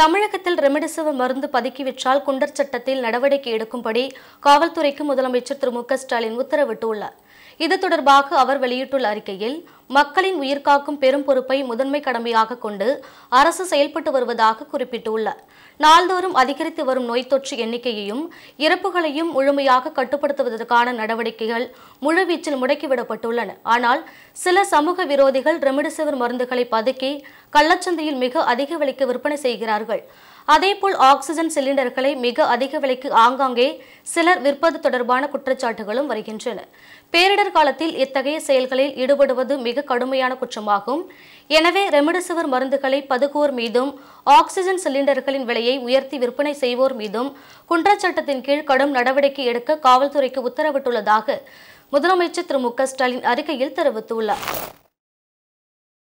தமிழகத்தில் ரெம்டெசிவிர் மருந்து பதுக்கி விற்றால் குண்டர் சட்டத்தில் நடவடிக்கை எடுக்கும்படி காவல்துறைக்கு முதலமைச்சர் திரு மு ஸ்டாலின் உத்தரவிட்டுள்ளார் இது தொடர்பாக அவர் வெளியிட்டுள்ள அறிக்கையில் மக்களின் உயிர்காக்கும் பெரும் பொறுப்பை முதன்மை கடமையாக கொண்டு அரசு செயல்பட்டு வருவதாக குறிப்பிட்டுள்ளார் நாள்தோறும் அதிகரித்து வரும் நோய் தொற்று எண்ணிக்கையையும் இறப்புகளையும் முழுமையாக கட்டுப்படுத்துவதற்கான நடவடிக்கைகள் முழுவீச்சில் முடக்கிவிடப்பட்டுள்ளன ஆனால் சில சமூக விரோதிகள் ரெமிடிசிவிர் மருந்துகளை பதுக்கி கள்ளச்சந்தையில் மிக அதிக விலைக்கு விற்பனை செய்கிறார்கள் அதேபோல் ஆக்சிஜன் சிலிண்டர்களை மிக அதிக விலைக்கு ஆங்காங்கே சிலர் விற்பது தொடர்பான குற்றச்சாட்டுகளும் வருகின்றன பேரிடர் காலத்தில் இத்தகைய செயல்களில் ஈடுபடுவது மிக கடுமையான குற்றமாகும் எனவே ரெமிடசிவர் மருந்துகளை பதுக்குவோர் மீதும் ஆக்சிஜன் சிலிண்டர்களின் விலையை உயர்த்தி விற்பனை செய்வோர் மீதும் குற்றச்சட்டத்தின் கீழ் கடும் நடவடிக்கை எடுக்க காவல்துறைக்கு உத்தரவிட்டுள்ளதாக முதலமைச்சர் திரு மு ஸ்டாலின் அறிக்கையில் தெரிவித்துள்ளார்